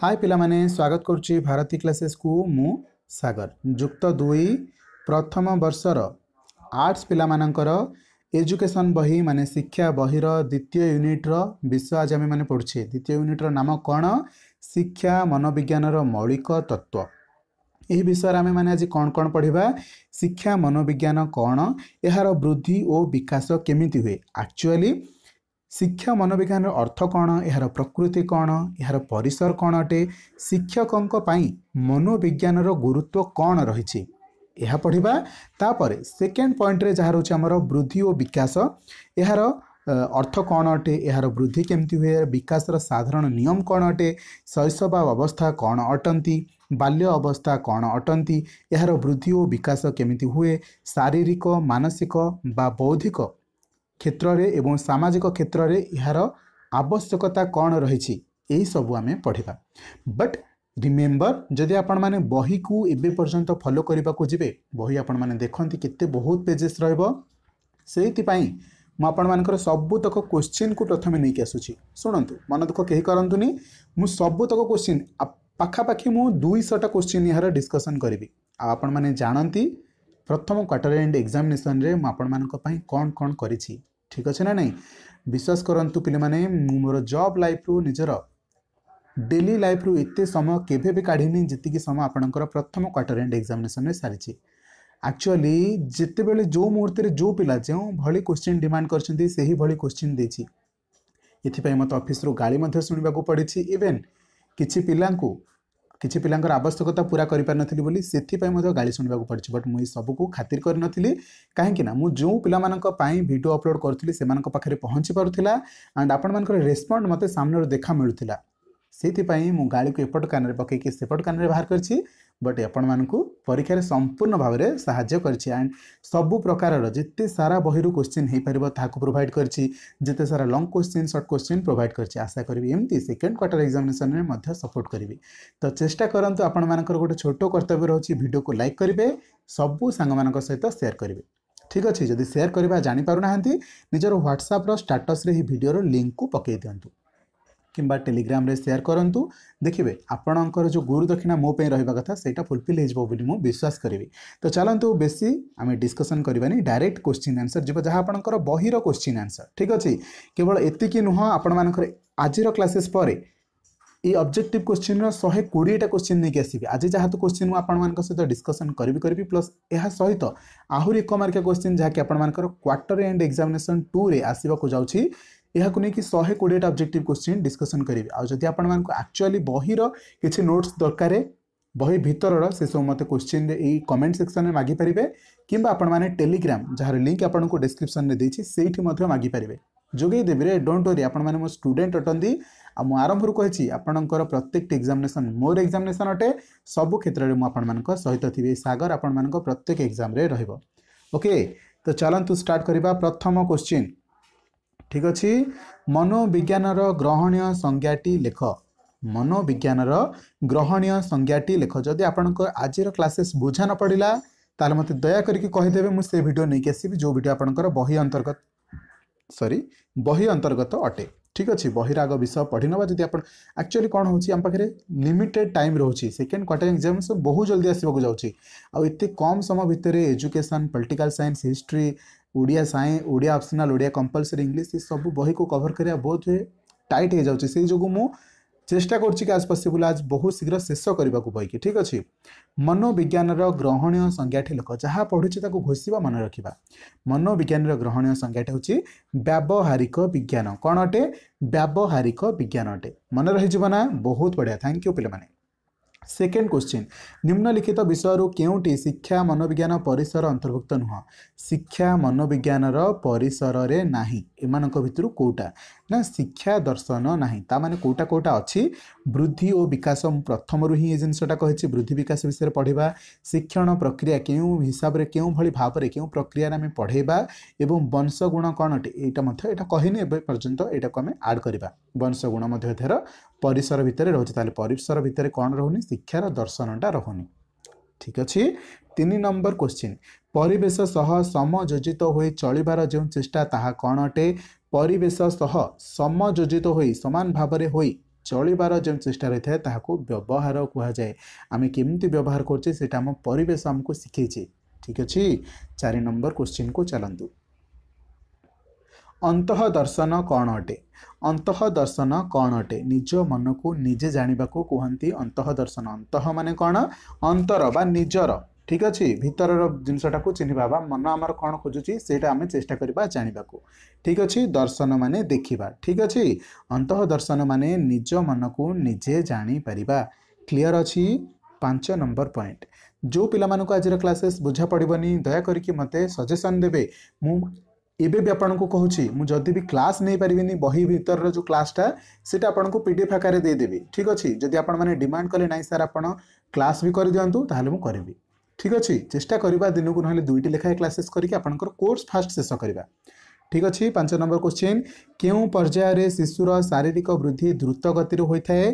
ହାଏ ପିଲାମାନେ ସ୍ୱାଗତ କରୁଛି ଭାରତୀ କ୍ଲାସେସ୍କୁ ମୁଁ ସାଗର ଯୁକ୍ତ ଦୁଇ ପ୍ରଥମ ବର୍ଷର ଆର୍ଟ୍ସ ପିଲାମାନଙ୍କର ଏଜୁକେସନ୍ ବହି ମାନେ ଶିକ୍ଷା ବହିର ଦ୍ୱିତୀୟ ୟୁନିଟ୍ର ବିଷୟ ଆଜି ଆମେମାନେ ପଢ଼ୁଛେ ଦ୍ୱିତୀୟ ୟୁନିଟ୍ର ନାମ କ'ଣ ଶିକ୍ଷା ମନୋବିଜ୍ଞାନର ମୌଳିକ ତତ୍ତ୍ୱ ଏହି ବିଷୟରେ ଆମେମାନେ ଆଜି କ'ଣ କ'ଣ ପଢ଼ିବା ଶିକ୍ଷା ମନୋବିଜ୍ଞାନ କ'ଣ ଏହାର ବୃଦ୍ଧି ଓ ବିକାଶ କେମିତି ହୁଏ ଆକ୍ଚୁଆଲି ଶିକ୍ଷା ମନୋବିଜ୍ଞାନର ଅର୍ଥ କ'ଣ ଏହାର ପ୍ରକୃତି କ'ଣ ଏହାର ପରିସର କ'ଣ ଅଟେ ଶିକ୍ଷକଙ୍କ ପାଇଁ ମନୋବିଜ୍ଞାନର ଗୁରୁତ୍ୱ କ'ଣ ରହିଛି ଏହା ପଢ଼ିବା ତାପରେ ସେକେଣ୍ଡ ପଏଣ୍ଟରେ ଯାହା ରହୁଛି ଆମର ବୃଦ୍ଧି ଓ ବିକାଶ ଏହାର ଅର୍ଥ କ'ଣ ଅଟେ ଏହାର ବୃଦ୍ଧି କେମିତି ହୁଏ ବିକାଶର ସାଧାରଣ ନିୟମ କ'ଣ ଅଟେ ଶୈଶବ ଅବସ୍ଥା କ'ଣ ଅଟନ୍ତି ବାଲ୍ୟ ଅବସ୍ଥା କ'ଣ ଅଟନ୍ତି ଏହାର ବୃଦ୍ଧି ଓ ବିକାଶ କେମିତି ହୁଏ ଶାରୀରିକ ମାନସିକ ବା ବୌଦ୍ଧିକ କ୍ଷେତ୍ରରେ ଏବଂ ସାମାଜିକ କ୍ଷେତ୍ରରେ ଏହାର ଆବଶ୍ୟକତା କ'ଣ ରହିଛି ଏହିସବୁ ଆମେ ପଢ଼ିବା ବଟ୍ ରିମେମ୍ବର ଯଦି ଆପଣମାନେ ବହିକୁ ଏବେ ପର୍ଯ୍ୟନ୍ତ ଫଲୋ କରିବାକୁ ଯିବେ ବହି ଆପଣମାନେ ଦେଖନ୍ତି କେତେ ବହୁତ ପେଜେସ୍ ରହିବ ସେଇଥିପାଇଁ ମୁଁ ଆପଣମାନଙ୍କର ସବୁତକ କୋଶ୍ଚିନ୍କୁ ପ୍ରଥମେ ନେଇକି ଆସୁଛି ଶୁଣନ୍ତୁ ମନ ଦୁଃଖ କେହି କରନ୍ତୁନି ମୁଁ ସବୁତକ କୋଶ୍ଚିନ୍ ପାଖାପାଖି ମୁଁ ଦୁଇଶହଟା କୋଶ୍ଚିନ୍ ଏହାର ଡିସ୍କସନ୍ କରିବି ଆଉ ଆପଣମାନେ ଜାଣନ୍ତି ପ୍ରଥମ କ୍ୱାର୍ଟର ଏଣ୍ଡ ଏକ୍ଜାମିନେସନ୍ରେ ମୁଁ ଆପଣମାନଙ୍କ ପାଇଁ କ'ଣ କ'ଣ କରିଛି ଠିକ୍ ଅଛି ନା ନାହିଁ ବିଶ୍ୱାସ କରନ୍ତୁ ପିଲାମାନେ ମୁଁ ମୋର ଜବ୍ ଲାଇଫ୍ରୁ ନିଜର ଡେଲି ଲାଇଫ୍ରୁ ଏତେ ସମୟ କେବେ ବି କାଢ଼ିନି ଯେତିକି ସମୟ ଆପଣଙ୍କର ପ୍ରଥମ କ୍ୱାର୍ଟର ଏଣ୍ଡ ଏକ୍ଜାମିନେସନ୍ରେ ସାରିଛି ଆକ୍ଚୁଆଲି ଯେତେବେଳେ ଯେଉଁ ମୁହୂର୍ତ୍ତରେ ଯେଉଁ ପିଲା ଯେଉଁଭଳି କ୍ୱେଶ୍ଚିନ୍ ଡିମାଣ୍ଡ କରିଛନ୍ତି ସେହିଭଳି କ୍ୱେଶ୍ଚିନ୍ ଦେଇଛି ଏଥିପାଇଁ ମୋତେ ଅଫିସ୍ରୁ ଗାଳି ମଧ୍ୟ ଶୁଣିବାକୁ ପଡ଼ିଛି ଇଭେନ୍ କିଛି ପିଲାଙ୍କୁ କିଛି ପିଲାଙ୍କର ଆବଶ୍ୟକତା ପୂରା କରିପାରିନଥିଲି ବୋଲି ସେଥିପାଇଁ ମଧ୍ୟ ଗାଳି ଶୁଣିବାକୁ ପଡ଼ିଛି ବଟ୍ ମୁଁ ଏଇ ସବୁକୁ ଖାତିର କରିନଥିଲି କାହିଁକି ନା ମୁଁ ଯେଉଁ ପିଲାମାନଙ୍କ ପାଇଁ ଭିଡ଼ିଓ ଅପଲୋଡ଼ କରୁଥିଲି ସେମାନଙ୍କ ପାଖରେ ପହଞ୍ଚି ପାରୁଥିଲା ଆଣ୍ଡ ଆପଣମାନଙ୍କର ରେସ୍ପଣ୍ଡ ମୋତେ ସାମ୍ନାରୁ ଦେଖା ମିଳୁଥିଲା ସେଇଥିପାଇଁ ମୁଁ ଗାଳିକୁ ଏପଟ କାନରେ ପକାଇକି ସେପଟ କାନରେ ବାହାର କରିଛି ବଟ୍ ଆପଣମାନଙ୍କୁ ପରୀକ୍ଷାରେ ସମ୍ପୂର୍ଣ୍ଣ ଭାବରେ ସାହାଯ୍ୟ କରିଛି ଆଣ୍ଡ ସବୁ ପ୍ରକାରର ଯେତେ ସାରା ବହିରୁ କୋଶ୍ଚିନ୍ ହୋଇପାରିବ ତାହାକୁ ପ୍ରୋଭାଇଡ଼୍ କରିଛି ଯେତେ ସାରା long question short question provide କରିଛି ଆଶା କରିବି ଏମିତି ସେକେଣ୍ଡ କ୍ୱାର୍ଟର ଏକ୍ଜାମିନେସନ୍ରେ ମଧ୍ୟ ସପୋର୍ଟ କରିବି ତ ଚେଷ୍ଟା କରନ୍ତୁ ଆପଣମାନଙ୍କର ଗୋଟେ ଛୋଟ କର୍ତ୍ତବ୍ୟ ରହୁଛି ଭିଡ଼ିଓକୁ ଲାଇକ୍ କରିବେ ସବୁ ସାଙ୍ଗମାନଙ୍କ ସହିତ ସେୟାର କରିବେ ଠିକ୍ ଅଛି ଯଦି সেয়ার କରିବା ଜାଣିପାରୁନାହାନ୍ତି ନିଜର নিজের ଷ୍ଟାଟସ୍ରେ স্টাটসরে ଭିଡ଼ିଓର ଲିଙ୍କ୍କୁ ପକାଇ ଦିଅନ୍ତୁ কিংবা টেলিগ্রামে সেয়ার করতু দেখবে আপনার যে গুরু দক্ষিণা মো রহবা কথা সেটা ফুলফিল হয়ে বলে মু বিশ্বাস করবি তো চলতু বেশি আমি ডিসকসন করবানি ডাইরেক্ট কোশ্চিন আনসর যাব যা আপনার বহির কোশ্চিন আনসর ঠিক আছে কেবল এতিকি নুহ আপনার আজির ক্লাসেস পরে এই অবজেক্টিভ কোশ্চিন্র শহে কোড়িয়েটা কোশ্চিন নেই আসবি আজ যা তো কোশ্চিন আপনার সহ ডিসকসন করবি করবি প্লস এর সহিত আহরি এক মার্কিয়া কোশ্চিন যা আপনার কোয়ার্টর এন্ড এক্সামিনেসন টু রে আসবাক যাচ্ছি यहाँ को लेकिन शहे कोड़ेटा अब्जेक्टिव क्वेश्चन डिस्कसन करेंगे आदि आपचुअली बहर किसी नोट्स दरकार बही भितर से सब मत क्वेश्चन ये कमेंट सेक्शन में मागिपारे कि टेलीग्राम जहाँ लिंक आपको डिस्क्रिप्सन में देखिए मागिपारे जोगेदेवे डोंट वरी आप स्टूडेंट अटंती मु आरंभर कही आपंकर प्रत्येक एक्जामेसन मोर एक्जामेसन अटे सब क्षेत्र में मुझान सहित थी सगर आपण मत्येक एक्जाम ओके तो चलतु स्टार्ट करवा प्रथम क्वेश्चन ଠିକ୍ ଅଛି ମନୋବିଜ୍ଞାନର ଗ୍ରହଣୀୟ ସଂଜ୍ଞାଟି ଲେଖ ମନୋବିଜ୍ଞାନର ଗ୍ରହଣୀୟ ସଂଜ୍ଞାଟି ଲେଖ ଯଦି ଆପଣଙ୍କ ଆଜିର କ୍ଲାସେସ୍ ବୁଝା ନ ପଡ଼ିଲା ତାହେଲେ ମୋତେ ଦୟାକରିକି କହିଦେବେ ମୁଁ ସେ ଭିଡ଼ିଓ ନେଇକି ଆସିବି ଯେଉଁ ଭିଡ଼ିଓ ଆପଣଙ୍କର ବହି ଅନ୍ତର୍ଗତ ସରି ବହି ଅନ୍ତର୍ଗତ ଅଟେ ଠିକ୍ ଅଛି ବହିର ଆଗ ବିଷୟ ପଢ଼ିନେବା ଯଦି ଆପଣ ଆକ୍ଚୁଆଲି କ'ଣ ହେଉଛି ଆମ ପାଖରେ ଲିମିଟେଡ୍ ଟାଇମ୍ ରହୁଛି ସେକେଣ୍ଡ କ୍ୱାର୍ଟର ଏକ୍ଜାମ୍ ସବୁ ବହୁତ ଜଲ୍ଦି ଆସିବାକୁ ଯାଉଛି ଆଉ ଏତେ କମ୍ ସମୟ ଭିତରେ education political science history Odia science Odia optional Odia compulsory English ଏସବୁ ବହିକୁ କଭର୍ କରିବା ବହୁତ ଟାଇଟ୍ ହେଇଯାଉଛି ସେଇ ଯୋଗୁଁ ମୁଁ ଚେଷ୍ଟା କରୁଛି କି ଆଜ୍ ପସିବୁଲ୍ ଆଜ୍ ବହୁତ ଶୀଘ୍ର ଶେଷ କରିବାକୁ ବହିକି ଠିକ୍ ଅଛି ମନୋବିଜ୍ଞାନର ଗ୍ରହଣୀୟ ସଂଜ୍ଞାଟି ଲୋକ ଯାହା ପଢ଼ୁଛି ତାକୁ ଘୋଷିବା ମନେ ରଖିବା ମନୋବିଜ୍ଞାନର ଗ୍ରହଣୀୟ ସଂଜ୍ଞାଟି ହେଉଛି ବ୍ୟାବହାରିକ ବିଜ୍ଞାନ କ'ଣ ଅଟେ ବ୍ୟାବହାରିକ ବିଜ୍ଞାନ ଅଟେ ମନେ ରହିଯିବ ନା ବହୁତ ବଢ଼ିଆ ଥ୍ୟାଙ୍କ ୟୁ ପିଲାମାନେ ସେକେଣ୍ଡ କ୍ୱେଶ୍ଚିନ୍ ନିମ୍ନଲିଖିତ ବିଷୟରୁ କେଉଁଟି ଶିକ୍ଷା ମନୋବିଜ୍ଞାନ ପରିସର ଅନ୍ତର୍ଭୁକ୍ତ ନୁହଁ ଶିକ୍ଷା ମନୋବିଜ୍ଞାନର ପରିସରରେ ନାହିଁ ଏମାନଙ୍କ ଭିତରୁ କେଉଁଟା ନା ଶିକ୍ଷା ଦର୍ଶନ ନାହିଁ ତା ମାନେ କେଉଁଟା କେଉଁଟା ଅଛି ବୃଦ୍ଧି ଓ ବିକାଶ ମୁଁ ପ୍ରଥମରୁ ହିଁ ଏ ଜିନିଷଟା କହିଛି ବୃଦ୍ଧି ବିକାଶ ବିଷୟରେ ପଢ଼ିବା ଶିକ୍ଷଣ ପ୍ରକ୍ରିୟା କେଉଁ ହିସାବରେ କେଉଁଭଳି ଭାବରେ କେଉଁ ପ୍ରକ୍ରିୟାରେ ଆମେ ପଢ଼େଇବା ଏବଂ ବଂଶଗୁଣ କ'ଣଟି ଏଇଟା ମଧ୍ୟ ଏଇଟା କହିନି ଏବେ ପର୍ଯ୍ୟନ୍ତ ଏଇଟାକୁ ଆମେ ଆଡ଼୍ କରିବା ବଂଶ ଗୁଣ ମଧ୍ୟ ଏଥର ପରିସର ଭିତରେ ରହୁଛି ତାହେଲେ ପରିସର ଭିତରେ କ'ଣ ରହୁନି ଶିକ୍ଷାର ଦର୍ଶନଟା ରହୁନି ଠିକ୍ ଅଛି ତିନି ନମ୍ବର କୋଶ୍ଚିନ୍ ପରିବେଶ ସହ ସମଯୋଜିତ ହୋଇ ଚଳିବାର ଯେଉଁ ଚେଷ୍ଟା ତାହା କ'ଣ ଅଟେ ପରିବେଶ ସହ ସମଯୋଜିତ ହୋଇ ସମାନ ଭାବରେ ହୋଇ ଚଳିବାର ଯେଉଁ ଚେଷ୍ଟା ରହିଥାଏ ତାହାକୁ ବ୍ୟବହାର କୁହାଯାଏ ଆମେ କେମିତି ବ୍ୟବହାର କରୁଛେ ସେଇଟା ଆମ ପରିବେଶ ଆମକୁ ଶିଖେଇଛି ଠିକ୍ ଅଛି ଚାରି ନମ୍ବର କୋଶ୍ଚିନ୍କୁ ଚାଲନ୍ତୁ अन्त दर्शन अटे अन्त दर्शन अटे निज मन को निजे जाण्डी अन्त दर्शन अन्त अंतर बा निजर ठिक अझ भित्र जिसटाको को बा मन आम कम खोजु सेटा चेष्टाक को ठीक अझ दर्शन म देखा ठीक अहिले अन्त दर्शन म निज मन को निजे जा क्लियर अहिले पांच नंबर पॉइंट जो पिला को आज क्लासेस बुझा पड्व दया म सजेसन दे मु ଏବେ ବି ଆପଣଙ୍କୁ କହୁଛି ମୁଁ ଯଦି ବି କ୍ଲାସ୍ ନେଇପାରିବିନି ବହି ଭିତରର ଯେଉଁ କ୍ଲାସ୍ଟା ସେଇଟା ଆପଣଙ୍କୁ ପି ଡି ଏଫ୍ ଆକାରରେ ଦେଇଦେବି ଠିକ୍ ଅଛି ଯଦି ଆପଣମାନେ ଡିମାଣ୍ଡ କଲେ ନାହିଁ ସାର୍ ଆପଣ କ୍ଲାସ୍ ବି କରିଦିଅନ୍ତୁ ତାହେଲେ ମୁଁ କରିବି ଠିକ୍ ଅଛି ଚେଷ୍ଟା କରିବା ଦିନକୁ ନହେଲେ ଦୁଇଟି ଲେଖାଏଁ କ୍ଲାସେସ୍ କରିକି ଆପଣଙ୍କର କୋର୍ସ ଫାଷ୍ଟ ଶେଷ କରିବା ଠିକ୍ ଅଛି ପାଞ୍ଚ ନମ୍ବର କୋଶ୍ଚିନ୍ କେଉଁ ପର୍ଯ୍ୟାୟରେ ଶିଶୁର ଶାରୀରିକ ବୃଦ୍ଧି ଦ୍ରୁତ ଗତିରେ ହୋଇଥାଏ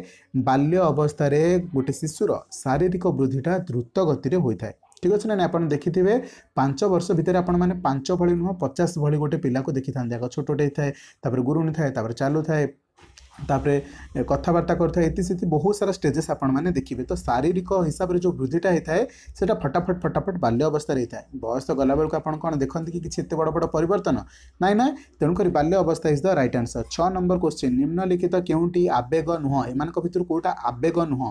ବାଲ୍ୟ ଅବସ୍ଥାରେ ଗୋଟେ ଶିଶୁର ଶାରୀରିକ ବୃଦ୍ଧିଟା ଦ୍ରୁତ ଗତିରେ ହୋଇଥାଏ ଠିକ୍ ଅଛି ନା ଆପଣ ଦେଖିଥିବେ ପାଞ୍ଚ ବର୍ଷ ଭିତରେ ଆପଣମାନେ ପାଞ୍ଚ ଭଳି ନୁହଁ ପଚାଶ ଭଳି ଗୋଟେ ପିଲାକୁ ଦେଖିଥାନ୍ତି ଯାକ ଛୋଟଟେ ଥାଏ ତାପରେ ଗୁରୁଣି ଥାଏ ତାପରେ ଚାଲୁଥାଏ ତାପରେ କଥାବାର୍ତ୍ତା କରିଥାଏ ଏତି ସେତି ବହୁତ ସାରା ଷ୍ଟେଜେସ୍ ଆପଣମାନେ ଦେଖିବେ ତ ଶାରୀରିକ ହିସାବରେ ଯେଉଁ ବୃଦ୍ଧିଟା ହେଇଥାଏ ସେଇଟା ଫଟାଫଟ ଫଟାଫଟ ବାଲ୍ୟ ଅବସ୍ଥାରେ ହେଇଥାଏ ବୟସ ଗଲାବେଳକୁ ଆପଣ କ'ଣ ଦେଖନ୍ତି କି କିଛି ଏତେ ବଡ଼ ବଡ଼ ପରିବର୍ତ୍ତନ ନାଇଁ ନା ତେଣୁକରି ବାଲ୍ୟ ଅବସ୍ଥା ଇଜ୍ ଦ ରାଇଟ୍ ଆନ୍ସର୍ ଛଅ ନମ୍ବର କ୍ୱେଶ୍ଚିନ୍ ନିମ୍ନଲିଖିତ କେଉଁଟି ଆବେଗ ନୁହଁ ଏମାନଙ୍କ ଭିତରୁ କେଉଁଟା ଆବେଗ ନୁହଁ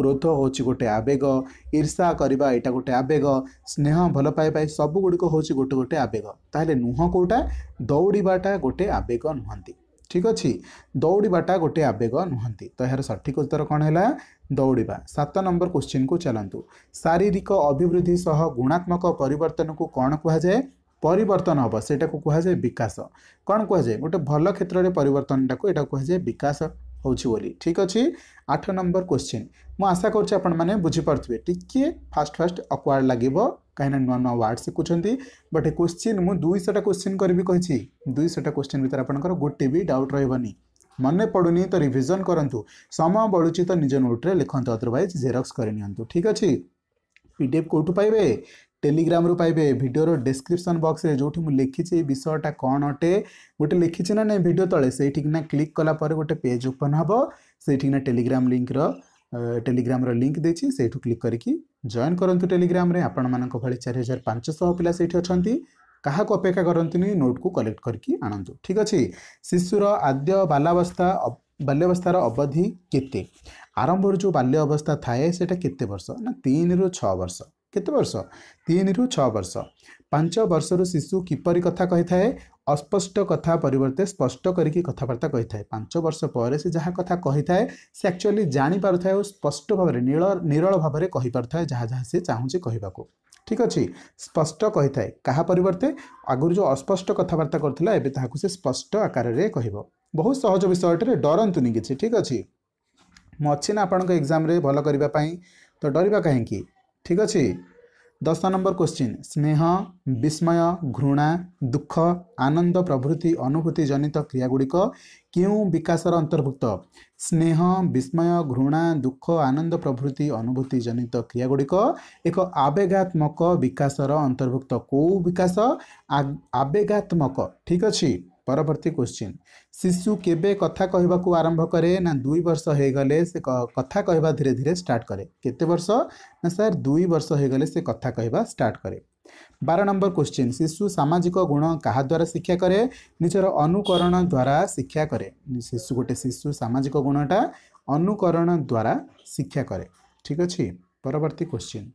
କ୍ରୋଧ ହେଉଛି ଗୋଟେ ଆବେଗ ଈର୍ଷା କରିବା ଏଇଟା ଗୋଟେ ଆବେଗ ସ୍ନେହ ଭଲ ପାଇବା ସବୁଗୁଡ଼ିକ ହେଉଛି ଗୋଟେ ଗୋଟେ ଆବେଗ ତାହେଲେ ନୁହଁ କେଉଁଟା ଦୌଡ଼ିବାଟା ଗୋଟେ ଆବେଗ ନୁହନ୍ତି ଠିକ୍ ଅଛି ଦୌଡ଼ିବାଟା ଗୋଟେ ଆବେଗ ନୁହନ୍ତି ତ ଏହାର ସଠିକ ଉତ୍ତର କ'ଣ ହେଲା ଦୌଡ଼ିବା ସାତ ନମ୍ବର କୋଶ୍ଚିନ୍କୁ ଚାଲନ୍ତୁ ଶାରୀରିକ ଅଭିବୃଦ୍ଧି ସହ ଗୁଣାତ୍ମକ ପରିବର୍ତ୍ତନକୁ କ'ଣ କୁହାଯାଏ ପରିବର୍ତ୍ତନ ହେବ ସେଇଟାକୁ କୁହାଯାଏ ବିକାଶ କ'ଣ କୁହାଯାଏ ଗୋଟେ ଭଲ କ୍ଷେତ୍ରରେ ପରିବର୍ତ୍ତନଟାକୁ ଏଇଟାକୁ କୁହାଯାଏ ବିକାଶ ହେଉଛି ବୋଲି ଠିକ୍ ଅଛି ଆଠ ନମ୍ବର କ୍ୱେଶ୍ଚିନ୍ ମୁଁ ଆଶା କରୁଛି ଆପଣମାନେ ବୁଝିପାରୁଥିବେ ଟିକିଏ ଫାଷ୍ଟ ଫାଷ୍ଟ ଅକ୍ୱାର୍ଡ଼ ଲାଗିବ କାହିଁକିନା ନୂଆ ନୂଆ ୱାର୍ଡ଼ ଶିଖୁଛନ୍ତି ବଟ୍ କ୍ୱେଶ୍ଚିନ୍ ମୁଁ ଦୁଇଶହଟା କ୍ୱେଶ୍ଚିନ୍ କରିବି କହିଛି ଦୁଇଶହଟା କ୍ୱେଶ୍ଚିନ୍ ଭିତରେ ଆପଣଙ୍କର ଗୋଟେ ବି ଡାଉଟ୍ ରହିବନି ମନେ ପଡ଼ୁନି ତ ରିଭିଜନ୍ କରନ୍ତୁ ସମୟ ବଳୁଛି ତ ନିଜ ନୋଟ୍ରେ ଲେଖନ୍ତୁ ଅଦରୱାଇଜ୍ ଜେରକ୍ସ କରିନିଅନ୍ତୁ ଠିକ୍ ଅଛି ପିଡ଼ିଏଫ୍ କେଉଁଠୁ ପାଇବେ টেলিগ্রামরু পাইবে ভিডিওর ডেসক্রিপশন বক্সরে যেটি মু লিখিছি এই বিষয়টা কণ অটে গোটে লিখিছি না নাই ভিডিও তলে সেইঠিকিনা ক্লিক কলাপরে গোটে পেজ ওপেন হব সেইঠিকিনা টেলিগ্রাম লিঙ্কর টেলিগ্রামর লিঙ্ক ଦେଇଛି ସେଇଠୁ କ୍ଲିକ୍ କରିକି ଜଏନ୍ କରନ୍ତୁ ଟେଲିଗ୍ରାମରେ ଆପଣମାନଙ୍କ ଭଳି ଚାରି ହଜାର ପାଞ୍ଚଶହ ପିଲା ସେଇଠି ଅଛନ୍ତି କାହାକୁ ଅପେକ୍ଷା କରନ୍ତୁନି ନୋଟ୍କୁ କଲେକ୍ଟ କରିକି ଆଣନ୍ତୁ ଠିକ୍ ଅଛି ଶିଶୁର ଆଦ୍ୟ ବାଲାବସ୍ଥା ବାଲ୍ୟାବସ୍ଥାର ଅବଧି କେତେ ଆରମ୍ଭରୁ ଯେଉଁ ବାଲ୍ୟ ଅବସ୍ଥା ଥାଏ ସେଇଟା କେତେ ବର୍ଷ ନା ତିନିରୁ ଛଅ ବର୍ଷ କେତେ ବର୍ଷ ତିନିରୁ ଛଅ ବର୍ଷ ପାଞ୍ଚ ବର୍ଷରୁ ଶିଶୁ କିପରି କଥା କହିଥାଏ ଅସ୍ପଷ୍ଟ କଥା ପରିବର୍ତ୍ତେ ସ୍ପଷ୍ଟ କରିକି କଥାବାର୍ତ୍ତା କହିଥାଏ ପାଞ୍ଚ ବର୍ଷ ପରେ ସେ ଯାହା କଥା କହିଥାଏ ସେ ଆକ୍ଚୁଆଲି ଜାଣିପାରୁଥାଏ ଓ ସ୍ପଷ୍ଟ ଭାବରେ ନୀଳ ନିରଳ ଭାବରେ କହିପାରୁଥାଏ ଯାହା ଯାହା ସେ ଚାହୁଁଛି କହିବାକୁ ଠିକ୍ ଅଛି ସ୍ପଷ୍ଟ କହିଥାଏ କାହା ପରିବର୍ତ୍ତେ ଆଗରୁ ଯେଉଁ ଅସ୍ପଷ୍ଟ କଥାବାର୍ତ୍ତା କରୁଥିଲା ଏବେ ତାହାକୁ ସେ ସ୍ପଷ୍ଟ ଆକାରରେ କହିବ ବହୁତ ସହଜ ବିଷୟଟିରେ ଡରନ୍ତୁନି କିଛି ଠିକ୍ ଅଛି ମୁଁ ଅଛି ନା ଆପଣଙ୍କ ଏକ୍ଜାମ୍ରେ ଭଲ କରିବା ପାଇଁ ତ ଡରିବା କାହିଁକି ଠିକ ଅଛି ଦଶ ନମ୍ବର କ୍ୱେଶ୍ଚିନ୍ ସ୍ନେହ ବିସ୍ମୟ ଘୃଣା ଦୁଃଖ ଆନନ୍ଦ ପ୍ରଭୃତି ଅନୁଭୂତି ଜନିତ କ୍ରିୟାଗୁଡ଼ିକ କେଉଁ ବିକାଶର ଅନ୍ତର୍ଭୁକ୍ତ ସ୍ନେହ ବିସ୍ମୟ ଘୃଣା ଦୁଃଖ ଆନନ୍ଦ ପ୍ରଭୃତି ଅନୁଭୂତି ଜନିତ କ୍ରିୟାଗୁଡ଼ିକ ଏକ ଆବେଗାତ୍ମକ ବିକାଶର ଅନ୍ତର୍ଭୁକ୍ତ କେଉଁ ବିକାଶ ଆବେଗାତ୍ମକ ଠିକ୍ ଅଛି ପରବର୍ତ୍ତୀ କ୍ୱେଶ୍ଚିନ୍ ଶିଶୁ କେବେ କଥା କହିବାକୁ ଆରମ୍ଭ କରେ ନା ଦୁଇ ବର୍ଷ ହୋଇଗଲେ ସେ କଥା କହିବା ଧୀରେ ଧୀରେ ଷ୍ଟାର୍ଟ କରେ କେତେ ବର୍ଷ ନା ସାର୍ ଦୁଇ ବର୍ଷ ହୋଇଗଲେ ସେ କଥା କହିବା ଷ୍ଟାର୍ଟ କରେ ବାର ନମ୍ବର କ୍ୱେଶ୍ଚିନ୍ ଶିଶୁ ସାମାଜିକ ଗୁଣ କାହା ଦ୍ୱାରା ଶିକ୍ଷା କରେ ନିଜର ଅନୁକରଣ ଦ୍ୱାରା ଶିକ୍ଷା କରେ ଶିଶୁ ଗୋଟେ ଶିଶୁ ସାମାଜିକ ଗୁଣଟା ଅନୁକରଣ ଦ୍ୱାରା ଶିକ୍ଷା କରେ ଠିକ୍ ଅଛି ପରବର୍ତ୍ତୀ କ୍ୱେଶ୍ଚିନ୍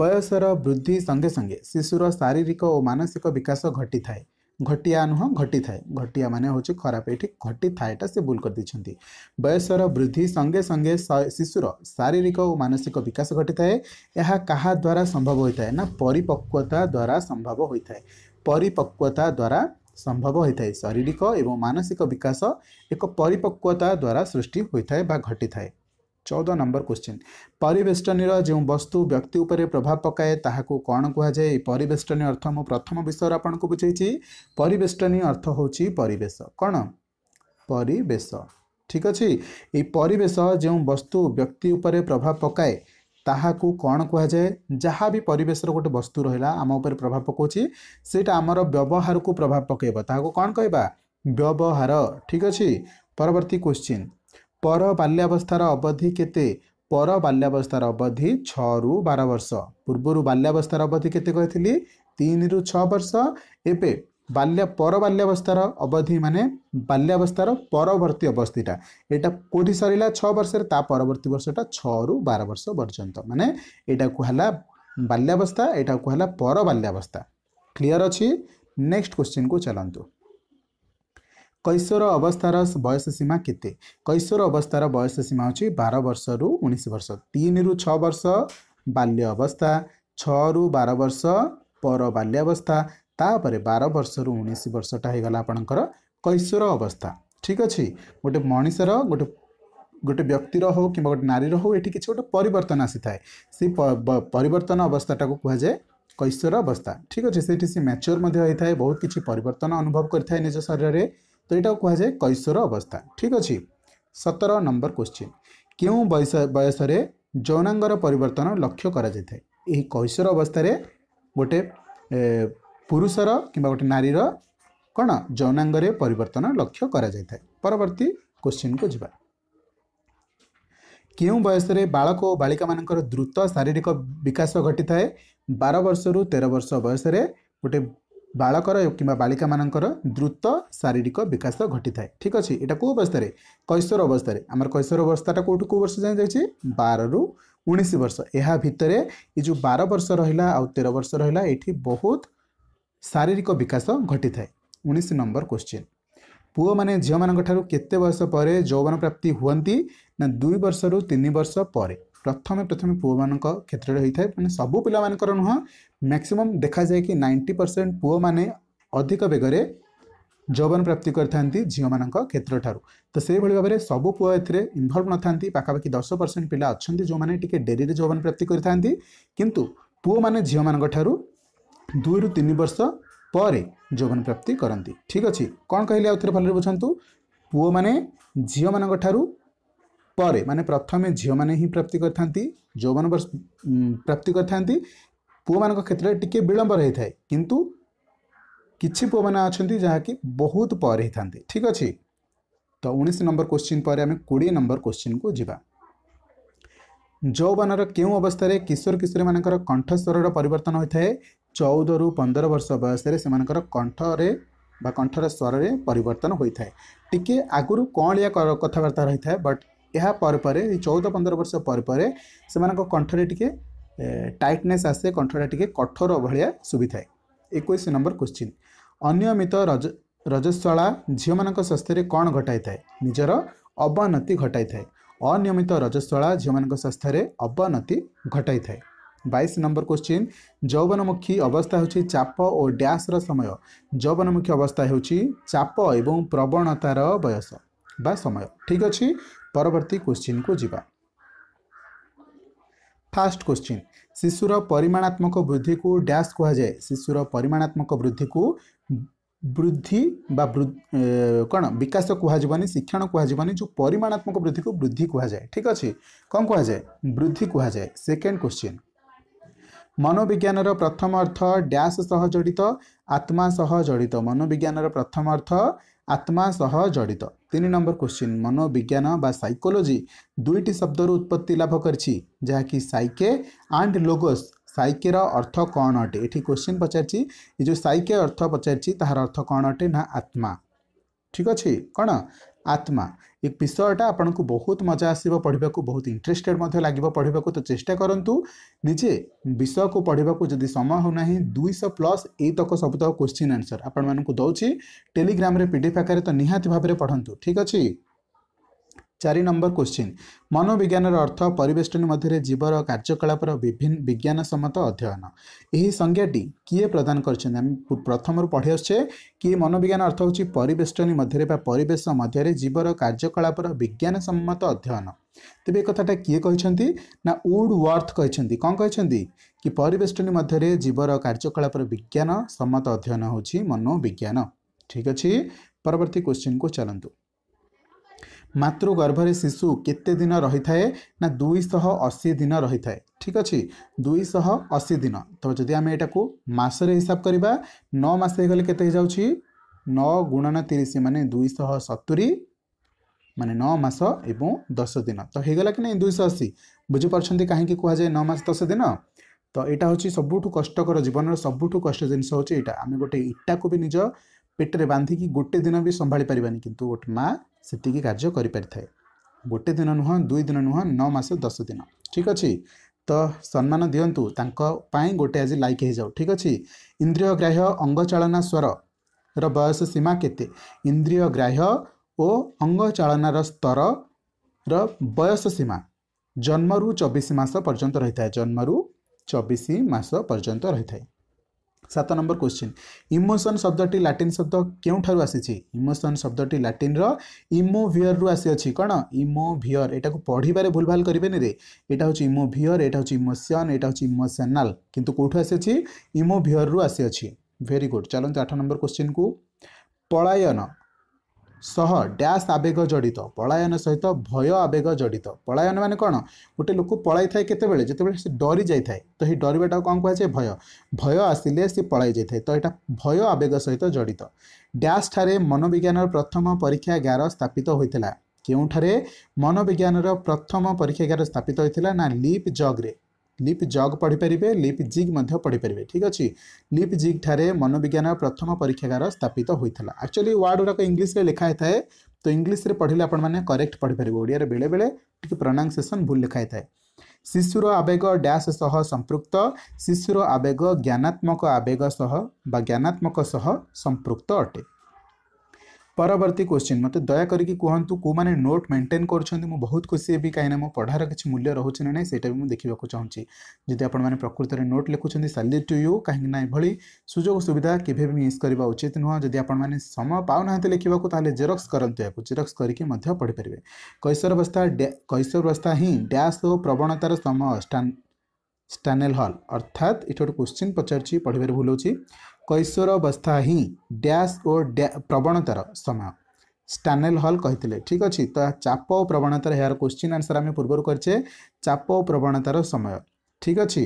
ବୟସର ବୃଦ୍ଧି ସଙ୍ଗେ ସଙ୍ଗେ ଶିଶୁର ଶାରୀରିକ ଓ ମାନସିକ ବିକାଶ ଘଟିଥାଏ ଘଟିଆ ନୁହଁ ଘଟିଥାଏ ଘଟିଆ ମାନେ ହେଉଛି ଖରାପ ଏଇଠି ଘଟିଥାଏ ଏଇଟା ସେ ଭୁଲ କରିଦେଇଛନ୍ତି ବୟସର ବୃଦ୍ଧି ସଙ୍ଗେ ସଙ୍ଗେ ଶିଶୁର ଶାରୀରିକ ଓ ମାନସିକ ବିକାଶ ଘଟିଥାଏ ଏହା କାହା ଦ୍ୱାରା ସମ୍ଭବ ହୋଇଥାଏ ନା ପରିପକ୍ୱତା ଦ୍ୱାରା ସମ୍ଭବ ହୋଇଥାଏ ପରିପକ୍ୱତା ଦ୍ୱାରା ସମ୍ଭବ ହୋଇଥାଏ ଶାରୀରିକ ଏବଂ ମାନସିକ ବିକାଶ ଏକ ପରିପକ୍ୱତା ଦ୍ୱାରା ସୃଷ୍ଟି ହୋଇଥାଏ ବା ଘଟିଥାଏ ଚଉଦ ନମ୍ବର କ୍ୱେଶ୍ଚିନ୍ ପରିବେଷ୍ଟନୀର ଯେଉଁ ବସ୍ତୁ ବ୍ୟକ୍ତି ଉପରେ ପ୍ରଭାବ ପକାଏ ତାହାକୁ କ'ଣ କୁହାଯାଏ ଏହି ପରିବେଷ୍ଟନୀ ଅର୍ଥ ମୁଁ ପ୍ରଥମ ବିଷୟରେ ଆପଣଙ୍କୁ ବୁଝେଇଛି ପରିବେଷ୍ଟନୀ ଅର୍ଥ ହେଉଛି ପରିବେଶ କ'ଣ ପରିବେଶ ଠିକ ଅଛି ଏହି ପରିବେଶ ଯେଉଁ ବସ୍ତୁ ବ୍ୟକ୍ତି ଉପରେ ପ୍ରଭାବ ପକାଏ ତାହାକୁ କ'ଣ କୁହାଯାଏ ଯାହା ବି ପରିବେଶର ଗୋଟେ ବସ୍ତୁ ରହିଲା ଆମ ଉପରେ ପ୍ରଭାବ ପକାଉଛି ସେଇଟା ଆମର ବ୍ୟବହାରକୁ ପ୍ରଭାବ ପକାଇବ ତାହାକୁ କ'ଣ କହିବା ବ୍ୟବହାର ଠିକ ଅଛି ପରବର୍ତ୍ତୀ କ୍ୱେଶ୍ଚିନ୍ পর বাল্যাবস্থার অবধি কেতে পর বাল্যাবস্থার অবধি ছু বার বর্ষ পূর্বর বাল্যাবস্থার অবধি কেতে কে তিন রু ছর্ষ এবে বাল্য পর বাল্যাবস্থার অবধি মানে বাল্যাবস্থার পরবর্তী অবস্থাটা এটা কোটি সরিলা ছ বর্ষের তা পরবর্তী বর্ষটা ছু বার বর্ষ পর্যন্ত মানে এটা কুহলা বাল্যাবস্থা এটা কুহলা পর বাল্যাবস্থা ক্লিয়ার অছি নেক্সট কোশ্চিন কু চলতু କୈଶୋର ଅବସ୍ଥାର ବୟସ ସୀମା କେତେ କୈଶୋର ଅବସ୍ଥାର ବୟସ ସୀମା ହେଉଛି ବାର ବର୍ଷରୁ ଉଣେଇଶ ବର୍ଷ ତିନିରୁ ଛଅ ବର୍ଷ ବାଲ୍ୟ ଅବସ୍ଥା ଛଅରୁ ବାର ବର୍ଷ ପର ବାଲ୍ୟାବସ୍ଥା ତାପରେ ବାର ବର୍ଷରୁ ଉଣେଇଶ ବର୍ଷଟା ହୋଇଗଲା ଆପଣଙ୍କର କୈଶୋର ଅବସ୍ଥା ଠିକ୍ ଅଛି ଗୋଟେ ମଣିଷର ଗୋଟେ ଗୋଟେ ବ୍ୟକ୍ତିର ହଉ କିମ୍ବା ଗୋଟେ ନାରୀର ହଉ ଏଠି କିଛି ଗୋଟେ ପରିବର୍ତ୍ତନ ଆସିଥାଏ ସେ ପରିବର୍ତ୍ତନ ଅବସ୍ଥାଟାକୁ କୁହାଯାଏ କୈଶୋର ଅବସ୍ଥା ଠିକ୍ ଅଛି ସେଠି ସେ ମ୍ୟାଚୋର ମଧ୍ୟ ହୋଇଥାଏ ବହୁତ କିଛି ପରିବର୍ତ୍ତନ ଅନୁଭବ କରିଥାଏ ନିଜ ଶରୀରରେ ତ ଏଇଟାକୁ କୁହାଯାଏ କୈଶୋର ଅବସ୍ଥା ଠିକ୍ ଅଛି ସତର ନମ୍ବର କ୍ୱେଶ୍ଚିନ୍ କେଉଁ ବୟସ ବୟସରେ ଯୌନାଙ୍ଗର ପରିବର୍ତ୍ତନ ଲକ୍ଷ୍ୟ କରାଯାଇଥାଏ ଏହି କୈଶୋର ଅବସ୍ଥାରେ ଗୋଟେ ପୁରୁଷର କିମ୍ବା ଗୋଟେ ନାରୀର କ'ଣ ଯୌନାଙ୍ଗରେ ପରିବର୍ତ୍ତନ ଲକ୍ଷ୍ୟ କରାଯାଇଥାଏ ପରବର୍ତ୍ତୀ କ୍ୱେଶ୍ଚିନ୍କୁ ଯିବା କେଉଁ ବୟସରେ ବାଳକ ଓ ବାଳିକାମାନଙ୍କର ଦ୍ରୁତ ଶାରୀରିକ ବିକାଶ ଘଟିଥାଏ ବାର ବର୍ଷରୁ ତେର ବର୍ଷ ବୟସରେ ଗୋଟେ ବାଳକର କିମ୍ବା ବାଳିକାମାନଙ୍କର ଦ୍ରୁତ ଶାରୀରିକ ବିକାଶ ଘଟିଥାଏ ଠିକ୍ ଅଛି ଏଇଟା କେଉଁ ଅବସ୍ଥାରେ କୈଶୋର ଅବସ୍ଥାରେ ଆମର କୈଶୋର ଅବସ୍ଥାଟା କେଉଁଠୁ କେଉଁ ବର୍ଷ ଯାଏଁ ଯାଇଛି ବାରରୁ ଉଣେଇଶ ବର୍ଷ ଏହା ଭିତରେ ଏ ଯେଉଁ ବାର ବର୍ଷ ରହିଲା ଆଉ ତେର ବର୍ଷ ରହିଲା ଏଠି ବହୁତ ଶାରୀରିକ ବିକାଶ ଘଟିଥାଏ ଉଣେଇଶ ନମ୍ବର କ୍ୱେଶ୍ଚିନ୍ ପୁଅମାନେ ଝିଅମାନଙ୍କ ଠାରୁ କେତେ ବୟସ ପରେ ଯୌବନ ପ୍ରାପ୍ତି ହୁଅନ୍ତି ନା ଦୁଇ ବର୍ଷରୁ ତିନି ବର୍ଷ ପରେ ପ୍ରଥମେ ପ୍ରଥମେ ପୁଅମାନଙ୍କ କ୍ଷେତ୍ରରେ ହୋଇଥାଏ ମାନେ ସବୁ ପିଲାମାନଙ୍କର ନୁହଁ ମ୍ୟାକ୍ସିମମ୍ ଦେଖାଯାଏ କି ନାଇଣ୍ଟି ପରସେଣ୍ଟ ପୁଅମାନେ ଅଧିକ ବେଗରେ ଯୌବନ ପ୍ରାପ୍ତି କରିଥାନ୍ତି ଝିଅମାନଙ୍କ କ୍ଷେତ୍ରଠାରୁ ତ ସେହିଭଳି ଭାବରେ ସବୁ ପୁଅ ଏଥିରେ ଇନଭଲ୍ଭ ନଥାନ୍ତି ପାଖାପାଖି ଦଶ ପରସେଣ୍ଟ ପିଲା ଅଛନ୍ତି ଯେଉଁମାନେ ଟିକେ ଡେରିରେ ଯୌବନ ପ୍ରାପ୍ତି କରିଥାନ୍ତି କିନ୍ତୁ ପୁଅମାନେ ଝିଅମାନଙ୍କ ଠାରୁ ଦୁଇରୁ ତିନି ବର୍ଷ ପରେ ଯୌବନ ପ୍ରାପ୍ତି କରନ୍ତି ଠିକ୍ ଅଛି କ'ଣ କହିଲେ ଆଉ ଥରେ ଭଲରେ ବୁଝନ୍ତୁ ପୁଅମାନେ ଝିଅମାନଙ୍କ ଠାରୁ पर माने प्रथम झील मैंने प्राप्ति करो मान प्राप्ति कर पुह मान क्षेत्र में टी विब रही था कि किसी मैंने अच्छा जहाँकि बहुत पर ही था ठीक अच्छे तो उन्नीस नंबर क्वेश्चन पर आम कोड़े नंबर क्वेश्चन को जी जौवन क्यों अवस्था किशोर किशोरी मान कंठस्वर पर होता चौदह रु पंदर वर्ष बयस कंठरे कंठर स्वर में परिवर्तन होता है टी आगु कौन कथबार्ता रही है बट ଏହା ପରେ ପରେ ଏଇ ଚଉଦ ପନ୍ଦର ବର୍ଷ ପରେ ପରେ ସେମାନଙ୍କ କଣ୍ଠରେ ଟିକେ ଟାଇଟନେସ୍ ଆସେ କଣ୍ଠରେ ଟିକେ କଠୋର ଭଳିଆ ସୁବିଧାଏ ଏକୋଇଶ ନମ୍ବର କ୍ୱେଶ୍ଚିନ୍ ଅନିୟମିତ ରଜ ରଜଶଳା ଝିଅମାନଙ୍କ ସ୍ୱାସ୍ଥ୍ୟରେ କ'ଣ ଘଟାଇଥାଏ ନିଜର ଅବନତି ଘଟାଇଥାଏ ଅନିୟମିତ ରଜଶଳା ଝିଅମାନଙ୍କ ସ୍ୱାସ୍ଥ୍ୟରେ ଅବନତି ଘଟାଇଥାଏ ବାଇଶ ନମ୍ବର କ୍ୱେଶ୍ଚିନ୍ ଯୌବନମୁଖୀ ଅବସ୍ଥା ହେଉଛି ଚାପ ଓ ଡ୍ୟାସ୍ର ସମୟ ଯୌବନମୁଖୀ ଅବସ୍ଥା ହେଉଛି ଚାପ ଏବଂ ପ୍ରବଣତାର ବୟସ ବା ସମୟ ଠିକ୍ ଅଛି ପରବର୍ତ୍ତୀ କ୍ୱେଶ୍ଚିନ୍କୁ ଯିବା ଫାଷ୍ଟ କ୍ୱେଶ୍ଚିନ୍ ଶିଶୁର ପରିମାଣାତ୍ମକ ବୃଦ୍ଧିକୁ ଡ୍ୟାସ୍ କୁହାଯାଏ ଶିଶୁର ପରିମାଣାତ୍ମକ ବୃଦ୍ଧିକୁ ବୃଦ୍ଧି ବା କ'ଣ ବିକାଶ କୁହାଯିବନି ଶିକ୍ଷଣ କୁହାଯିବନି ଯେଉଁ ପରିମାଣାତ୍ମକ ବୃଦ୍ଧିକୁ ବୃଦ୍ଧି କୁହାଯାଏ ଠିକ୍ ଅଛି କ'ଣ କୁହାଯାଏ ବୃଦ୍ଧି କୁହାଯାଏ ସେକେଣ୍ଡ କ୍ୱେଶ୍ଚିନ୍ ମନୋବିଜ୍ଞାନର ପ୍ରଥମ ଅର୍ଥ ଡ୍ୟାସ୍ ସହ ଜଡ଼ିତ ଆତ୍ମା ସହ ଜଡ଼ିତ ମନୋବିଜ୍ଞାନର ପ୍ରଥମ ଅର୍ଥ ଆତ୍ମା ସହ ଜଡ଼ିତ ତିନି ନମ୍ବର କୋଶ୍ଚିନ୍ ମନୋବିଜ୍ଞାନ ବା ସାଇକୋଲୋଜି ଦୁଇଟି ଶବ୍ଦରୁ ଉତ୍ପତ୍ତି ଲାଭ କରିଛି ଯାହାକି ସାଇକେ ଆଣ୍ଡ ଲୋଗୋସ୍ ସାଇକେର ଅର୍ଥ କ'ଣ ଅଟେ ଏଠି କୋଶ୍ଚିନ୍ ପଚାରିଛି ଏ ଯେଉଁ ସାଇକେ ଅର୍ଥ ପଚାରିଛି ତାହାର ଅର୍ଥ କ'ଣ ଅଟେ ନା ଆତ୍ମା ଠିକ୍ ଅଛି କ'ଣ ଆତ୍ମା एक विषय आपनको बहुत मजा आस को बहुत इन्ट्रेस्टेड लाग चेष्टा निजे विषयको पढेको समय हौना 200 प्लस ए सब तिन् आन्सर आपूर्म देउँछ टेलिग्राम पिडिफाक निहाति भाबरे पढन्तु ठीक अछि ଚାରି ନମ୍ବର କ୍ୱେଶ୍ଚିନ୍ ମନୋବିଜ୍ଞାନର ଅର୍ଥ ପରିବେଷ୍ଟନ ମଧ୍ୟରେ ଜୀବର କାର୍ଯ୍ୟକଳାପର ବିଭିନ୍ନ ବିଜ୍ଞାନସମ୍ମତ ଅଧ୍ୟୟନ ଏହି ସଂଜ୍ଞାଟି କିଏ ପ୍ରଦାନ କରିଛନ୍ତି ଆମେ ପ୍ରଥମରୁ ପଢ଼ି ଆସୁଛେ କି ମନୋବିଜ୍ଞାନ ଅର୍ଥ ହେଉଛି ପରିବେଷ୍ଟନ ମଧ୍ୟରେ ବା ପରିବେଶ ମଧ୍ୟରେ ଜୀବର କାର୍ଯ୍ୟକଳାପର ବିଜ୍ଞାନସମ୍ମତ ଅଧ୍ୟୟନ ତେବେ ଏ କଥାଟା କିଏ କହିଛନ୍ତି ନା ଉଡ୍ ୱାର୍ଥ କହିଛନ୍ତି କ'ଣ କହିଛନ୍ତି କି ପରିବେଷ୍ଟନ ମଧ୍ୟରେ ଜୀବର କାର୍ଯ୍ୟକଳାପର ବିଜ୍ଞାନ ସମ୍ମତ ଅଧ୍ୟୟନ ହେଉଛି ମନୋବିଜ୍ଞାନ ଠିକ୍ ଅଛି ପରବର୍ତ୍ତୀ କ୍ୱେଶ୍ଚିନ୍କୁ ଚାଲନ୍ତୁ ମାତୃଗର୍ଭରେ ଶିଶୁ କେତେ ଦିନ ରହିଥାଏ ନା ଦୁଇଶହ ଅଶୀ ଦିନ ରହିଥାଏ ଠିକ୍ ଅଛି ଦୁଇଶହ ଅଶୀ ଦିନ ତ ଯଦି ଆମେ ଏଇଟାକୁ ମାସରେ ହିସାବ କରିବା ନଅ ମାସ ହେଇଗଲେ କେତେ ହେଇଯାଉଛି ନଅ ଗୁଣନ ତିରିଶ ମାନେ ଦୁଇଶହ ସତୁରି ମାନେ ନଅ ମାସ ଏବଂ ଦଶ ଦିନ ତ ହେଇଗଲା କି ନାହିଁ ଦୁଇଶହ ଅଶୀ ବୁଝିପାରୁଛନ୍ତି କାହିଁକି କୁହାଯାଏ ନଅ ମାସ ଦଶ ଦିନ ତ ଏଇଟା ହେଉଛି ସବୁଠୁ କଷ୍ଟକର ଜୀବନର ସବୁଠୁ କଷ୍ଟ ଜିନିଷ ହେଉଛି ଏଇଟା ଆମେ ଗୋଟେ ଇଟାକୁ ବି ନିଜ ପେଟରେ ବାନ୍ଧିକି ଗୋଟେ ଦିନ ବି ସମ୍ଭାଳି ପାରିବାନି କିନ୍ତୁ ଗୋଟେ ମା' ସେତିକି କାର୍ଯ୍ୟ କରିପାରିଥାଏ ଗୋଟେ ଦିନ ନୁହଁ ଦୁଇ ଦିନ ନୁହଁ ନଅ ମାସ ଦଶ ଦିନ ଠିକ୍ ଅଛି ତ ସମ୍ମାନ ଦିଅନ୍ତୁ ତାଙ୍କ ପାଇଁ ଗୋଟେ ଆଜି ଲାଇକ୍ ହେଇଯାଉ ଠିକ୍ ଅଛି ଇନ୍ଦ୍ରିୟ ଗ୍ରାହ୍ୟ ଅଙ୍ଗଚାଳନା ସ୍ୱରର ବୟସ ସୀମା କେତେ ଇନ୍ଦ୍ରିୟ ଗ୍ରାହ୍ୟ ଓ ଅଙ୍ଗଚାଳନାର ସ୍ତରର ବୟସ ସୀମା ଜନ୍ମରୁ ଚବିଶ ମାସ ପର୍ଯ୍ୟନ୍ତ ରହିଥାଏ ଜନ୍ମରୁ ଚବିଶ ମାସ ପର୍ଯ୍ୟନ୍ତ ରହିଥାଏ ସାତ ନମ୍ବର କ୍ୱେଶ୍ଚିନ୍ ଇମୋସନ୍ ଶବ୍ଦଟି ଲାଟିନ୍ ଶବ୍ଦ କେଉଁଠାରୁ ଆସିଛି ଇମୋସନ୍ ଶବ୍ଦଟି ଲାଟିନ୍ର ଇମୋଭିୟରରୁ ଆସିଅଛି କ'ଣ ଇମୋଭିୟର ଏଟାକୁ ପଢ଼ିବାରେ ଭୁଲଭାଲ କରିବେନି ରେ ଏଇଟା ହେଉଛି ଇମୋଭିୟର ଏଇଟା ହେଉଛି ଇମୋସନ୍ ଏଇଟା ହେଉଛି ଇମୋସନାଲ୍ କିନ୍ତୁ କେଉଁଠୁ ଆସିଅଛି ଇମୋଭିୟରରୁ ଆସିଅଛି ଭେରି ଗୁଡ୍ ଚାଲନ୍ତୁ ଆଠ ନମ୍ବର କ୍ୱେଶ୍ଚିନ୍କୁ ପଳାୟନ ସହ ଡ୍ୟାସ୍ ଆବେଗ ଜଡ଼ିତ ପଳାୟନ ସହିତ ଭୟ ଆବେଗ ଜଡ଼ିତ ପଳାୟନ ମାନେ କ'ଣ ଗୋଟେ ଲୋକ ପଳାଇଥାଏ କେତେବେଳେ ଯେତେବେଳେ ସେ ଡରି ଯାଇଥାଏ ତ ଏହି ଡରିବାଟାକୁ କ'ଣ କୁହାଯାଏ ଭୟ ଭୟ ଆସିଲେ ସେ ପଳାଇ ଯାଇଥାଏ ତ ଏଇଟା ଭୟ ଆବେଗ ସହିତ ଜଡ଼ିତ ଡ୍ୟାସ୍ଠାରେ ମନୋବିଜ୍ଞାନର ପ୍ରଥମ ପରୀକ୍ଷାଗାର ସ୍ଥାପିତ ହୋଇଥିଲା କେଉଁଠାରେ ମନୋବିଜ୍ଞାନର ପ୍ରଥମ ପରୀକ୍ଷାଗାର ସ୍ଥାପିତ ହୋଇଥିଲା ନା ଲିପ୍ ଜଗ୍ରେ लिप जग पढ़ीपारे लिप जिग पढ़ीपारे ठीक अच्छे लिप जिग ठार मनोविज्ञान प्रथम परीक्षागार स्थापित होता एक्चुअली वार्ड गुड़ाक इंग्लीश्रे लिखाई था तो इंग्लीश में पढ़ले आपने करेक्ट पढ़ीपर ओडिया बेले बेले प्रोनाउनसीएसन भूल लिखाई था शिशुर आवेग डैश संपृक्त शिशुर आवेग ज्ञानात्मक आवेग सह ज्ञानात्मक सह संपृक्त अटे परवर्त क्वेश्चन मत दया करी कहतु कौ मैंने नोट मेन्टेन करते बहुत खुशी हे कहीं पढ़ार किसी मूल्य रोचे ना से भी मुझे देखा चाहूँगी जी आप प्रकृत में नोट लिखुं सालेरी टू यू कहीं सुजोग सुविधा के मिस करवा उचित नुह जदि समय पा ना लिखा तो जेरक्स करते जेरक्स करके पढ़ीपरेंगे कैशवस्था कैशवस्था हिं ड्यास और प्रवणतार समय स्टानेल हल अर्थात ये गोटे क्वेश्चन पचार भूल भूलो কৈশোরাবস্থা ହିଁ ଡ୍ୟାସ୍ ଓ ପ୍ରବଣତାର ସମୟ ଷ୍ଟାନେଲ୍ ହଲ୍ କହିଥିଲେ ଠିକ୍ ଅଛି ତ ଚାପ ଓ ପ୍ରବଣତାର ଏହାର କୋଶ୍ଚିନ୍ ଆନ୍ସର୍ ଆମେ ପୂର୍ବରୁ କରିଛେ ଚାପ ଓ ପ୍ରବଣତାର ସମୟ ଠିକ୍ ଅଛି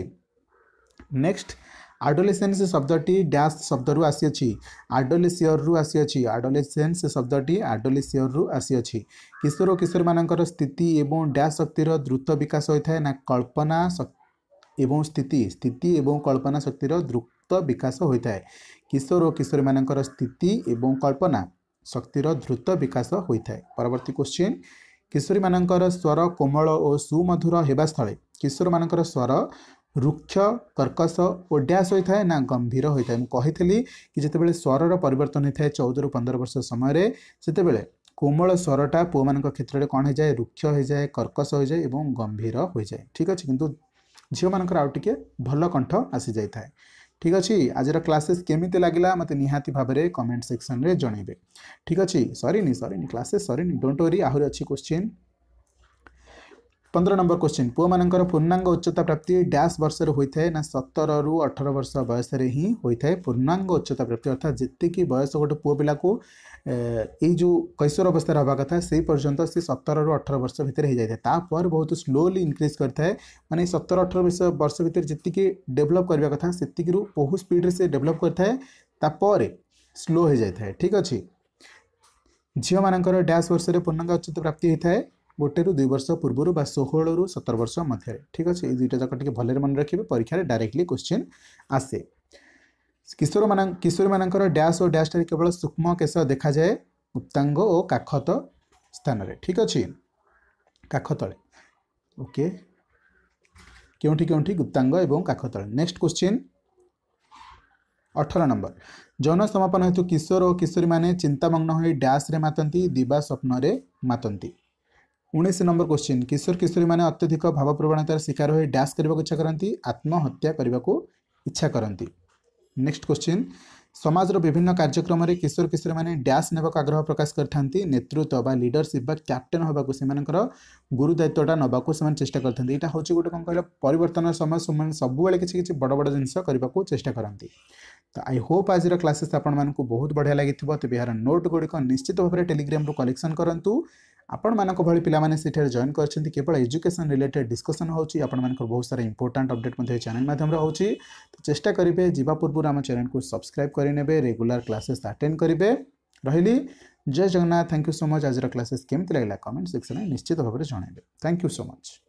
ନେକ୍ସଟ ଆଡୋଲେସେନ୍ସ ଶବ୍ଦଟି ଡ୍ୟାସ୍ ଶବ୍ଦରୁ ଆସିଅଛି ଆଡୋଲେସିୟରରୁ ଆସିଅଛି ଆଡୋଲେସେନ୍ସ ଶବ୍ଦଟି ଆଡୋଲେସିୟରରୁ ଆସିଅଛି କିଶୋର ଓ କିଶୋରୀମାନଙ୍କର ସ୍ଥିତି ଏବଂ ଡ୍ୟାସ୍ ଶକ୍ତିର ଦ୍ରୁତ ବିକାଶ ହୋଇଥାଏ ନା କଳ୍ପନା ଏବଂ ସ୍ଥିତି ସ୍ଥିତି ଏବଂ କଳ୍ପନା ଶକ୍ତିର ଦ୍ରୁତ ବିକାଶ ହୋଇଥାଏ କିଶୋର ଓ କିଶୋରୀମାନଙ୍କର ସ୍ଥିତି ଏବଂ କଳ୍ପନା ଶକ୍ତିର ଦ୍ରୁତ ବିକାଶ ହୋଇଥାଏ ପରବର୍ତ୍ତୀ କ୍ୱେଶ୍ଚିନ୍ କିଶୋରୀମାନଙ୍କର ସ୍ୱର କୋମଳ ଓ ସୁମଧୁର ହେବା ସ୍ଥଳେ କିଶୋରମାନଙ୍କର ସ୍ୱର ରୁକ୍ଷ କର୍କଶ ଓ ଡ୍ୟାସ୍ ହୋଇଥାଏ ନା ଗମ୍ଭୀର ହୋଇଥାଏ ମୁଁ କହିଥିଲି କି ଯେତେବେଳେ ସ୍ୱରର ପରିବର୍ତ୍ତନ ହୋଇଥାଏ ଚଉଦରୁ ପନ୍ଦର ବର୍ଷ ସମୟରେ ସେତେବେଳେ କୋମଳ ସ୍ୱରଟା ପୁଅମାନଙ୍କ କ୍ଷେତ୍ରରେ କ'ଣ ହୋଇଯାଏ ରୁକ୍ଷ ହୋଇଯାଏ କର୍କଶ ହୋଇଯାଏ ଏବଂ ଗମ୍ଭୀର ହୋଇଯାଏ ଠିକ୍ ଅଛି କିନ୍ତୁ ଝିଅମାନଙ୍କର ଆଉ ଟିକେ ଭଲ କଣ୍ଠ ଆସିଯାଇଥାଏ ঠিক ଅଛି ଆଜିର କ୍ଲାସେସ୍ କେମିତି ଲାଗିଲା ମୋତେ ନିହାତି ଭାବରେ କମେଣ୍ଟ ସେକ୍ସନରେ ଜଣାଇବେ ଠିକ୍ ଅଛି ସରିନି ସରିନି କ୍ଲାସେସ୍ ସରିନି ଡୋଣ୍ଟ ୱରି ଆହୁରି ଅଛି କୋଶ୍ଚିନ୍ पंद्रह नंबर क्वेश्चन मान पूर्णांग उच्चता प्राप्ति डैश वर्ष होता है ना सतर रु अठर वर्ष बयस पूर्णांग उच्चता प्राप्ति अर्थात जितकी बयस गोटे पुह पा जो कैशोर अवस्था हवा कथ से पर्यटन से सतर रु अठर वर्ष भितर हो जाए तापर बहुत स्लोली इनक्रिज करेंगे मैंने सतर अठर वर्ष वर्ष भितर जितकी डेभलप करने कथ से बहुत स्पीड से डेभलप करें स्लो हो जाए ठीक अच्छे झील मानक डैश वर्ष पूर्णांग उच्चता प्राप्ति होता है ଗୋଟେରୁ ଦୁଇ ବର୍ଷ ପୂର୍ବରୁ ବା ଷୋହଳରୁ ସତର ବର୍ଷ ମଧ୍ୟରେ ଠିକ୍ ଅଛି ଏଇ ଦୁଇଟା ଯାକ ଟିକେ ଭଲରେ ମନେ ରଖିବେ ପରୀକ୍ଷାରେ ଡାଇରେକ୍ଟଲି କୋଶ୍ଚିନ୍ ଆସେ କିଶୋରମାନ କିଶୋରୀମାନଙ୍କର ଡ୍ୟାସ୍ ଓ ଡ୍ୟାସ୍ଠାରେ କେବଳ ସୂକ୍ଷ୍ମ କେଶ ଦେଖାଯାଏ ଗୁପ୍ତାଙ୍ଗ ଓ କାଖତ ସ୍ଥାନରେ ଠିକ୍ ଅଛି କାଖ ତଳେ ଓକେ କେଉଁଠି କେଉଁଠି ଗୁପ୍ତାଙ୍ଗ ଏବଂ କାଖ ତଳେ ନେକ୍ସଟ କୋଶ୍ଚିନ୍ ଅଠର ନମ୍ବର ଯୌନ ସମାପନ ହେତୁ କିଶୋର ଓ କିଶୋରୀମାନେ ଚିନ୍ତାମଗ୍ନ ହୋଇ ଡ୍ୟାସ୍ରେ ମାତନ୍ତି ଦିବା ସ୍ୱପ୍ନରେ ମାତନ୍ତି ଉଣେଇଶ ନମ୍ବର କ୍ୱେଶ୍ଚିନ୍ କିଶୋର କିଶୋରୀମାନେ ଅତ୍ୟଧିକ ଭାବପ୍ରବଣତାର ଶିକାର ହୋଇ ଡ୍ୟାସ୍ କରିବାକୁ ଇଚ୍ଛା କରନ୍ତି ଆତ୍ମହତ୍ୟା କରିବାକୁ ଇଚ୍ଛା କରନ୍ତି ନେକ୍ସଟ କ୍ୱେଶ୍ଚିନ୍ ସମାଜର ବିଭିନ୍ନ କାର୍ଯ୍ୟକ୍ରମରେ କିଶୋର କିଶୋରୀମାନେ ଡ୍ୟାସ୍ ନେବାକୁ ଆଗ୍ରହ ପ୍ରକାଶ କରିଥାନ୍ତି ନେତୃତ୍ୱ ବା ଲିଡରସିପ୍ ବା କ୍ୟାପ୍ଟେନ୍ ହେବାକୁ ସେମାନଙ୍କର ଗୁରୁ ଦାୟିତ୍ୱଟା ନେବାକୁ ସେମାନେ ଚେଷ୍ଟା କରିଥାନ୍ତି ଏଇଟା ହେଉଛି ଗୋଟେ କ'ଣ କହିଲେ ପରିବର୍ତ୍ତନର ସମୟ ସେମାନେ ସବୁବେଳେ କିଛି କିଛି ବଡ଼ ବଡ଼ ଜିନିଷ କରିବାକୁ ଚେଷ୍ଟା କରନ୍ତି तो आई होप आज क्लासेस आपण को बहुत बढ़िया लगे तेज यार नोट गुड़िक निश्चित भाव में टेलीग्राम रू कलेक्शन करूँ आपण पाने से जॉन करते केवल एजुकेशन रिलेटेड डिस्कसन होकर बहुत सारा इंपोर्टाट अपडेट चैनल मध्यम हो तो चेस्टा करेंगे जवा पूर्व आम चैनल को सब्सक्राइब करे रेगुलर क्लासेस आटेड करेंगे रही जय Jagannath thank you so much आज क्लासेस केमती लगेगा कमेंट सेक्शन में निश्चित भाव में जनइबे थैंक यू सो मच